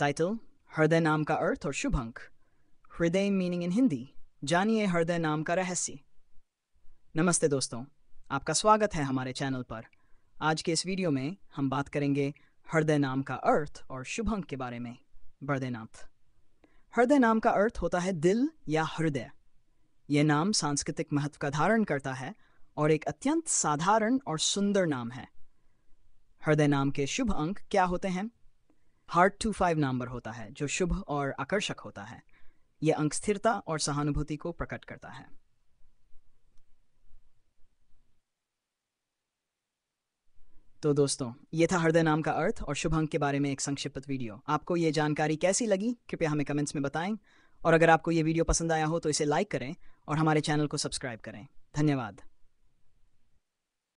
title हृदय नाम का अर्थ और शुभ अंक हृदय मीनिंग इन हिंदी जानिए हृदय नाम का रहस्य नमस्ते दोस्तों आपका स्वागत है हमारे चैनल पर आज के इस वीडियो में हम बात करेंगे हृदय नाम का अर्थ और शुभ अंक के बारे में बर्देनाथ हृदय नाम का अर्थ होता है दिल या हृदय यह नाम सांस्कृतिक महत्व का धारण करता है और एक अत्यंत साधारण और सुंदर नाम है हृदय नाम के शुभ अंक क्या होते हैं हार्ट टू फाइव नंबर होता है जो शुभ और आकर्षक होता है यह अंक स्थिरता और सहानुभूति को प्रकट करता है तो दोस्तों ये था हृदय नाम का अर्थ और शुभ अंक के बारे में एक संक्षिप्त वीडियो आपको ये जानकारी कैसी लगी कृपया हमें कमेंट्स में बताएं और अगर आपको ये वीडियो पसंद आया हो तो इसे लाइक करें और हमारे चैनल को सब्सक्राइब करें धन्यवाद